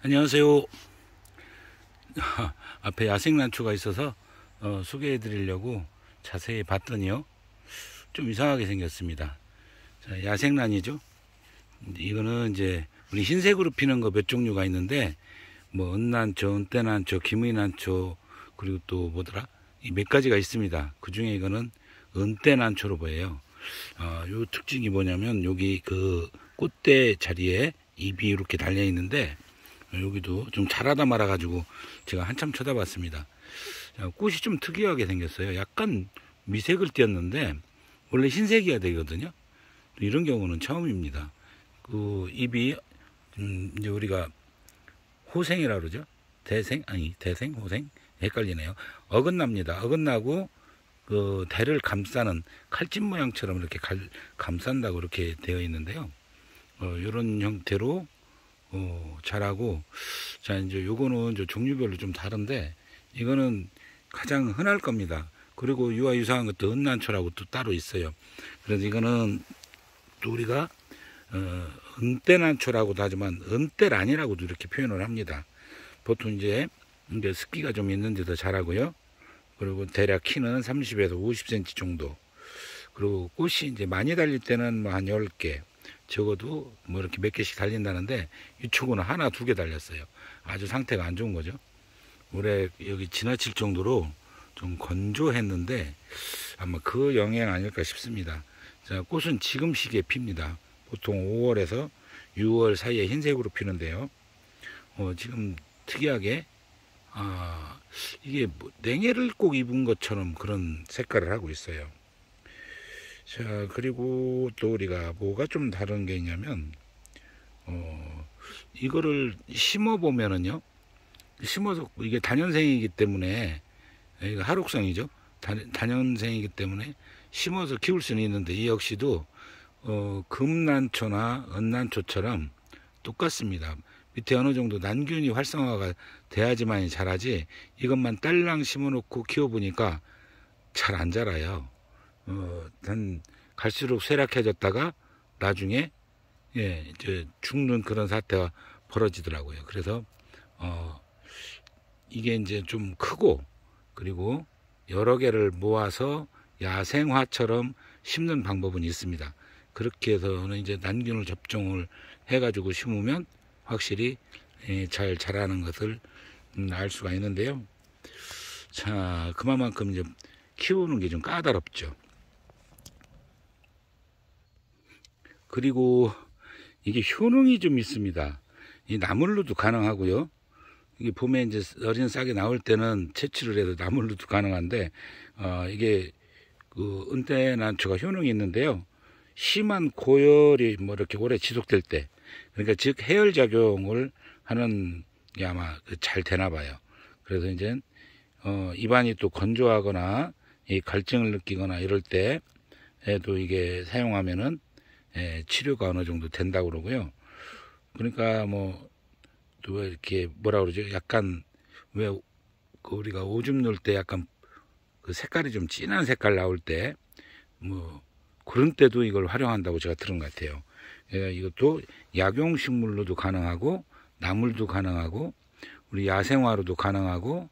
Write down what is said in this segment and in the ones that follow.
안녕하세요. 앞에 야생난초가 있어서 어, 소개해 드리려고 자세히 봤더니요. 좀 이상하게 생겼습니다. 자, 야생란이죠. 이거는 이제 우리 흰색으로 피는 거 몇 종류가 있는데 뭐은난초은대난초김의난초 그리고 또 뭐더라 이 몇 가지가 있습니다. 그 중에 이거는 은대난초로 보여요. 어, 요 특징이 뭐냐면 여기 그 꽃대 자리에 잎이 이렇게 달려 있는데 여기도 좀 자라다 말아가지고 제가 한참 쳐다봤습니다. 꽃이 좀 특이하게 생겼어요. 약간 미색을 띄었는데 원래 흰색이어야 되거든요. 이런 경우는 처음입니다. 그 잎이 음 이제 우리가 호생이라 그러죠. 대생 아니 대생 호생 헷갈리네요. 어긋납니다. 어긋나고 그 대를 감싸는 칼집 모양처럼 이렇게 감싼다고 이렇게 되어 있는데요. 어, 이런 형태로 어, 잘하고 자 이제 요거는 저 종류별로 좀 다른데 이거는 가장 흔할 겁니다. 그리고 유아 유사한 것도 은난초라고 또 따로 있어요. 그래서 이거는 또 우리가 어, 은대난초라고도 하지만 은대란이라고도 이렇게 표현을 합니다. 보통 이제 이제 습기가 좀 있는데 더 잘하고요. 그리고 대략 키는 30에서 50cm 정도. 그리고 꽃이 이제 많이 달릴 때는 뭐한 10개, 적어도 뭐 이렇게 몇 개씩 달린다는데 이쪽은 하나 두 개 달렸어요. 아주 상태가 안 좋은 거죠. 올해 여기 지나칠 정도로 좀 건조했는데 아마 그 영향 아닐까 싶습니다. 자, 꽃은 지금 시기에 핍니다. 보통 5월에서 6월 사이에 흰색으로 피는데요. 어, 지금 특이하게 아, 이게 뭐 냉해를 꼭 입은 것처럼 그런 색깔을 하고 있어요. 자 그리고 또 우리가 뭐가 좀 다른 게 있냐면 어 이거를 심어 보면은요 심어서 이게 단연생이기 때문에 예, 이거 하록성이죠 단, 단연생이기 때문에 심어서 키울 수는 있는데 이 역시도 어, 금난초나 은난초처럼 똑같습니다 밑에 어느 정도 난균이 활성화가 돼야지만 이 자라지 이것만 딸랑 심어놓고 키워보니까 잘 안 자라요 어, 한 갈수록 쇠락해졌다가 나중에 예, 이제 죽는 그런 사태가 벌어지더라고요. 그래서 어, 이게 이제 좀 크고 그리고 여러 개를 모아서 야생화처럼 심는 방법은 있습니다. 그렇게 해서는 이제 난균을 접종을 해가지고 심으면 확실히 예, 잘 자라는 것을 음, 알 수가 있는데요. 자, 그만큼 이제 키우는 게 좀 까다롭죠. 그리고 이게 효능이 좀 있습니다. 이 나물로도 가능하고요. 이게 봄에 이제 어린 싹이 나올 때는 채취를 해도 나물로도 가능한데 어, 이게 그 은퇴난초가 효능이 있는데요. 심한 고열이 뭐 이렇게 오래 지속될 때 그러니까 즉 해열 작용을 하는 게 아마 그 잘 되나 봐요. 그래서 이제 어, 입안이 또 건조하거나 이 갈증을 느끼거나 이럴 때에도 이게 사용하면은 예, 치료가 어느 정도 된다고 그러고요. 그러니까 뭐 또 이렇게 뭐라 그러죠? 약간 왜그 우리가 오줌 넣을 때 약간 그 색깔이 좀 진한 색깔 나올 때 뭐 그런 때도 이걸 활용한다고 제가 들은 것 같아요. 예, 이것도 약용 식물로도 가능하고 나물도 가능하고 우리 야생화로도 가능하고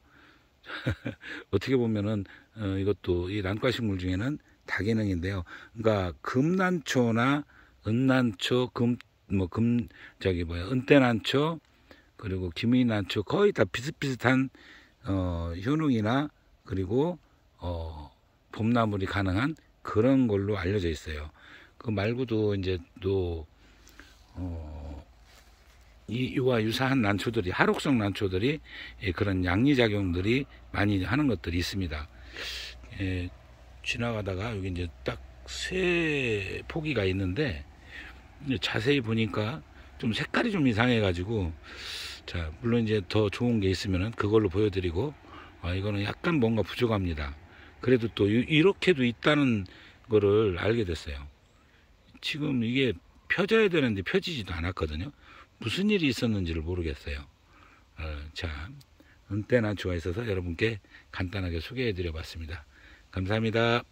어떻게 보면은 어, 이것도 이 난과식물 중에는 다기능인데요. 그러니까 금난초나 은난초, 금, 뭐, 금, 저기 뭐야, 은퇴난초, 그리고 김이난초 거의 다 비슷비슷한, 어, 효능이나, 그리고, 어, 봄나물이 가능한 그런 걸로 알려져 있어요. 그 말고도 이제 또, 어, 이와 유사한 난초들이, 하록성 난초들이 예, 그런 양리작용들이 많이 하는 것들이 있습니다. 예, 지나가다가 여기 이제 딱 세 포기가 있는데 자세히 보니까 좀 색깔이 좀 이상해 가지고 자 물론 이제 더 좋은 게 있으면 그걸로 보여드리고 아 이거는 약간 뭔가 부족합니다 그래도 또 이렇게도 있다는 거를 알게 됐어요 지금 이게 펴져야 되는데 펴지지도 않았거든요 무슨 일이 있었는지를 모르겠어요 어, 자 은퇴나 좋아있어서 여러분께 간단하게 소개해 드려 봤습니다 감사합니다